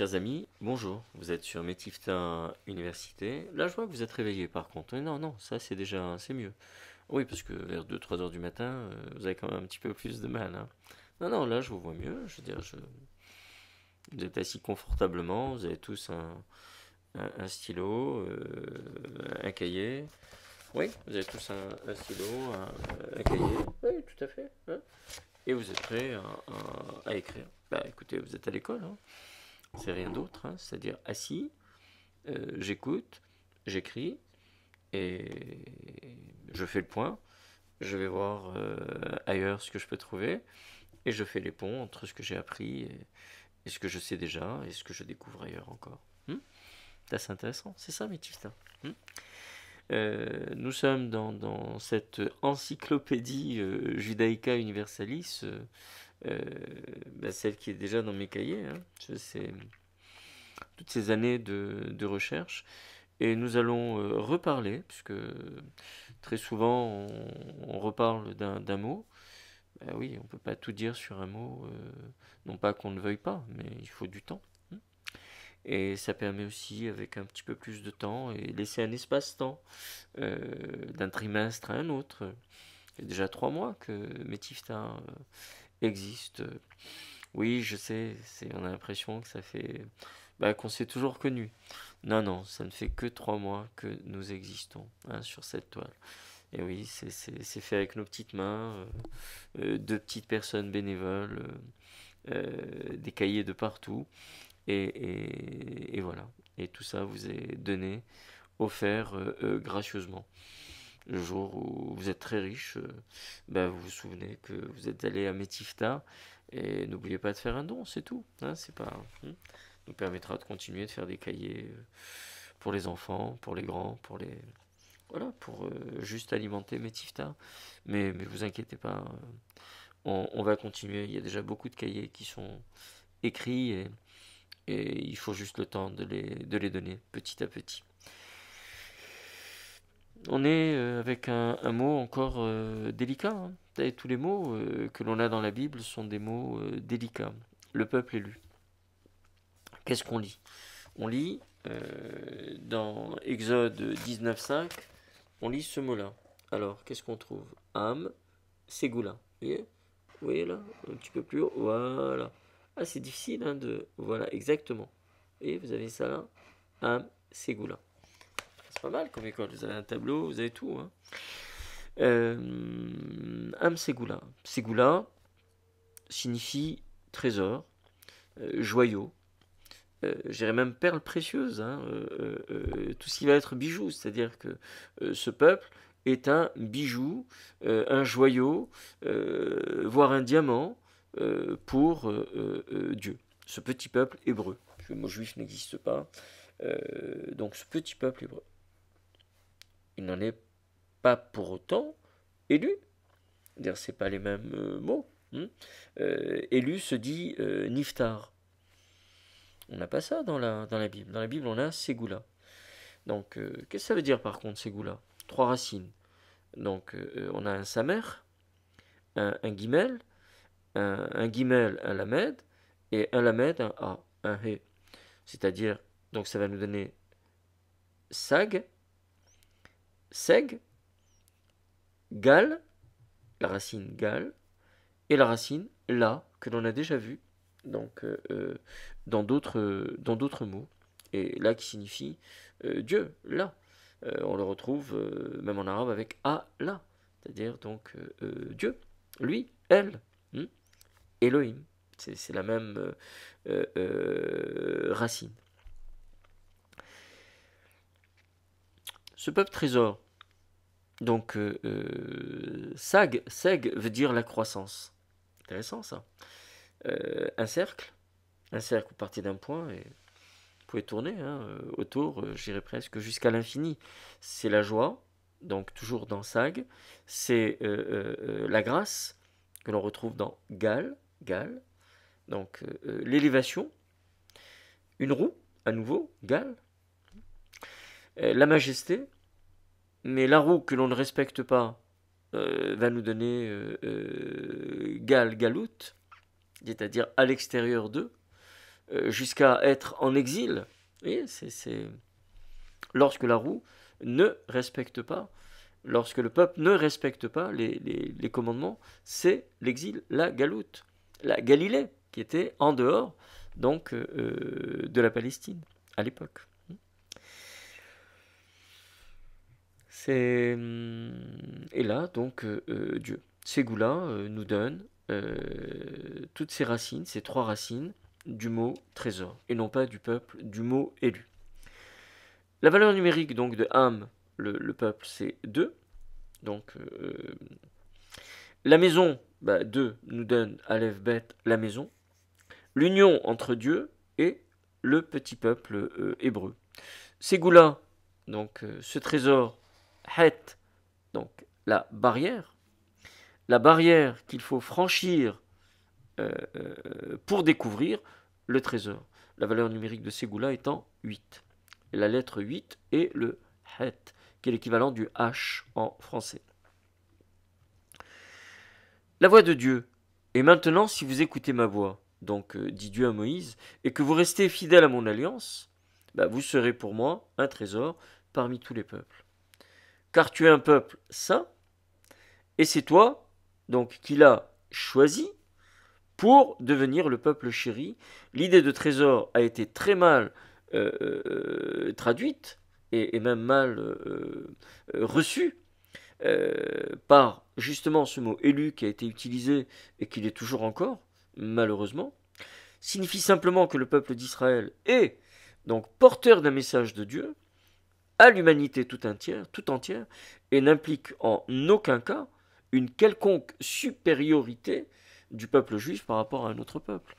Chers amis, bonjour, vous êtes sur Métifta Université. Là, je vois que vous êtes réveillé par contre. non, non, ça c'est déjà, c'est mieux. Oui, parce que vers 2-3 heures du matin, euh, vous avez quand même un petit peu plus de mal. Hein. Non, non, là, je vous vois mieux. Je veux dire, je... vous êtes assis confortablement, vous avez tous un, stylo, euh, un cahier. Oui, vous avez tous un, stylo, un, cahier. Oui, tout à fait. Hein. Et vous êtes prêts à, écrire. Bah écoutez, vous êtes à l'école. Hein c'est rien d'autre, hein. c'est-à-dire assis, euh, j'écoute, j'écris, et je fais le point, je vais voir euh, ailleurs ce que je peux trouver, et je fais les ponts entre ce que j'ai appris et, ce que je sais déjà, et ce que je découvre ailleurs encore. Hmm? c'est assez intéressant, c'est ça Métista. Hmm? Euh, nous sommes dans, dans cette encyclopédie judaïca universalis euh, bah, celle qui est déjà dans mes cahiers, hein. toutes ces années de, recherche. Et nous allons euh, reparler, puisque très souvent on, reparle d'un mot. Bah oui, on ne peut pas tout dire sur un mot, euh, non pas qu'on ne veuille pas, mais il faut du temps. Hein. Et ça permet aussi, avec un petit peu plus de temps, et laisser un espace-temps d'un trimestre à un autre. Il y a déjà trois mois que Métifta existe. Oui, je sais, on a l'impression que ça fait. Bah, qu'on s'est toujours connu. Non, non, ça ne fait que trois mois que nous existons hein, sur cette toile. Et oui, c'est fait avec nos petites mains, euh, euh deux petites personnes bénévoles, euh, euh, des cahiers de partout. et, et, voilà. Et tout ça vous est donné, offert gracieusement le jour où vous êtes très riche, ben vous vous souvenez que vous êtes allé à Métifta et n'oubliez pas de faire un don, c'est tout. Hein, c'est pas hmm, nous permettra de continuer de faire des cahiers euh, pour les enfants, pour les grands, pour les voilà, pour euh, juste alimenter Métifta. Mais ne vous inquiétez pas, on, va continuer. Il y a déjà beaucoup de cahiers qui sont écrits et, et il faut juste le temps de les, de les donner petit à petit on est euh, avec un, mot encore euh, délicat. Hein. tous les mots euh, que l'on a dans la Bible sont des mots délicats. Le peuple élu. Qu'est-ce qu'on lit On lit dans Exode 19.5, on lit ce mot-là. Alors, qu'est-ce qu'on trouve Am, Ségoula. Vous voyez Vous voyez là Un petit peu plus haut. Voilà. Ah, c'est difficile hein, de... Voilà, exactement. Et vous avez ça là Am, Ségoula pas mal comme école. Vous avez un tableau, vous avez tout. Hein. Euh, Am Segula. Segula signifie trésor, euh, joyau, euh, j'irais même perles précieuse hein. euh, tout ce qui va être bijou, c'est-à-dire que ce peuple est un bijou, un joyau, voire un diamant pour Dieu. Ce petit peuple hébreu. Le mot juif n'existe pas. donc ce petit peuple hébreu il n'en est pas pour autant élu. Ce n'est pas les mêmes euh, mots. Hein. Euh, élu se dit euh, niftar. On n'a pas ça dans la, dans la Bible. Dans la Bible, on a Ségoula. Donc, qu'est-ce que ça veut dire par contre, Ségoula Trois racines. Donc, on a un Samer, un, Guimel, un, Guimel, un Lamed, et un Lamed, un A, un He. C'est-à-dire, donc ça va nous donner Sag, seg, gal, la racine gal, et la racine la, que l'on a déjà vu donc, euh, euh, euh, dans d'autres mots, et là qui signifie Dieu, là. on le retrouve même en arabe avec la c'est-à-dire donc Dieu, lui, elle, hmm, Elohim, c'est la même racine. ce peuple trésor. Donc, euh, euh, sag, veut dire la croissance. Intéressant ça. Euh, un cercle, un cercle, vous partez d'un point et vous pouvez tourner hein, autour, j'irai presque jusqu'à l'infini. C'est la joie, donc toujours dans sag. C'est la grâce que l'on retrouve dans gal, gal. Donc l'élévation, une roue, à nouveau, gal, euh, la majesté, mais la roue que l'on ne respecte pas euh, va nous donner euh, gal galoute, c'est-à-dire à, l'extérieur d'eux, jusqu'à être en exil. c'est lorsque la roue ne respecte pas, lorsque le peuple ne respecte pas les, les commandements, c'est l'exil, la galoute, la Galilée qui était en dehors donc de la Palestine à l'époque. C'est hum, et là donc euh, euh, Dieu. Ces euh, nous donne toutes ces racines, ces trois racines du mot trésor et non pas du peuple, du mot élu. La valeur numérique donc de âme, le, peuple, c'est 2. Donc la maison, 2 bah, nous donne Aleph bête la maison. L'union entre Dieu et le petit peuple hébreu. Ces donc ce trésor het, donc la barrière, la barrière qu'il faut franchir euh, euh, pour découvrir le trésor. La valeur numérique de Ségoula étant 8. la lettre 8 est le het, qui est l'équivalent du H en français. La voix de Dieu. Et maintenant, si vous écoutez ma voix, donc euh, dit Dieu à Moïse, et que vous restez fidèle à mon alliance, bah, vous serez pour moi un trésor parmi tous les peuples car tu es un peuple saint, et c'est toi, donc, qu'il a choisi pour devenir le peuple chéri. L'idée de trésor a été très mal euh, euh, traduite et, même mal euh, reçue par justement ce mot élu qui a été utilisé et qui est toujours encore, malheureusement, signifie simplement que le peuple d'Israël est donc porteur d'un message de Dieu, à l'humanité tout entière, tout entière et n'implique en aucun cas une quelconque supériorité du peuple juif par rapport à un autre peuple.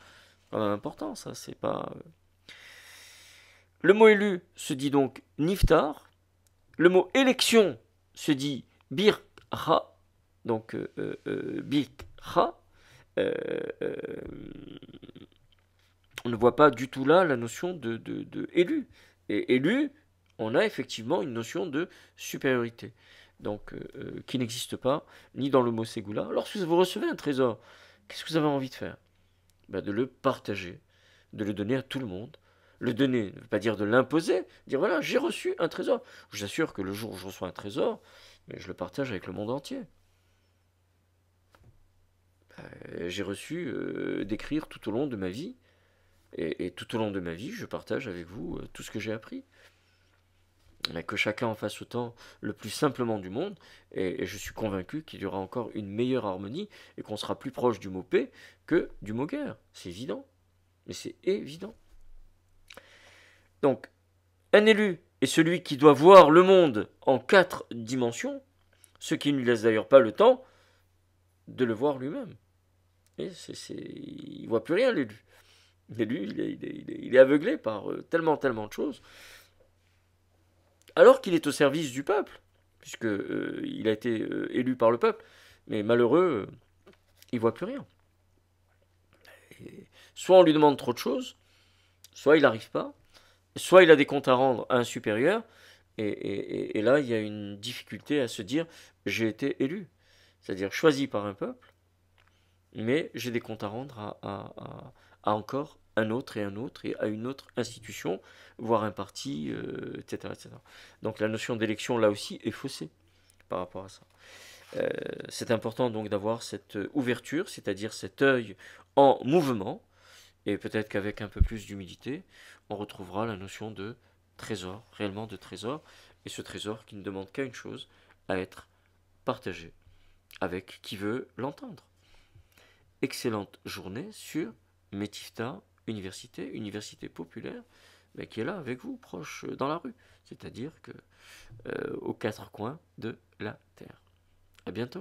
Ah ben, important, ça, c'est pas. Euh. Le mot élu se dit donc niftar. Le mot élection se dit ha donc euh, euh, euh, on ne voit pas du tout là la notion de, de élu. Et élu, on a effectivement une notion de supériorité, donc euh, euh, qui n'existe pas ni dans le mot Ségoula. Lorsque vous recevez un trésor, qu'est-ce que vous avez envie de faire ben, De le partager, de le donner à tout le monde. Le donner ne veut pas dire de l'imposer, dire voilà, j'ai reçu un trésor. Je vous assure que le jour où je reçois un trésor, ben, je le partage avec le monde entier. Ben, j'ai reçu euh, d'écrire tout au long de ma vie. et, tout au long de ma vie, je partage avec vous tout ce que j'ai appris que chacun en fasse autant le plus simplement du monde, et, je suis convaincu qu'il y aura encore une meilleure harmonie et qu'on sera plus proche du mot paix que du mot guerre. C'est évident, mais c'est évident. Donc, un élu est celui qui doit voir le monde en quatre dimensions, ce qui ne lui laisse d'ailleurs pas le temps de le voir lui-même. Et c'est, Il voit plus rien, l'élu. L'élu, il est aveuglé par euh, tellement, tellement de choses alors qu'il est au service du peuple, puisque euh, il a été euh, élu par le peuple. Mais malheureux, il euh, il voit plus rien. soit on lui demande trop de choses, soit il n'arrive pas, soit il a des comptes à rendre à un supérieur, et, là il y a une difficulté à se dire j'ai été élu, c'est-à-dire choisi par un peuple, mais j'ai des comptes à rendre à, encore à, à encore un autre et un autre et à une autre institution, voire un parti, euh, etc., Donc la notion d'élection, là aussi, est faussée par rapport à ça. Euh, c'est important donc d'avoir cette ouverture, c'est-à-dire cet œil en mouvement, et peut-être qu'avec un peu plus d'humilité, on retrouvera la notion de trésor, réellement de trésor, et ce trésor qui ne demande qu'à une chose, à être partagé avec qui veut l'entendre. Excellente journée sur Métifta université, université populaire, mais qui est là avec vous, proche euh, dans la rue, c'est-à-dire que euh, aux quatre coins de la Terre. À bientôt.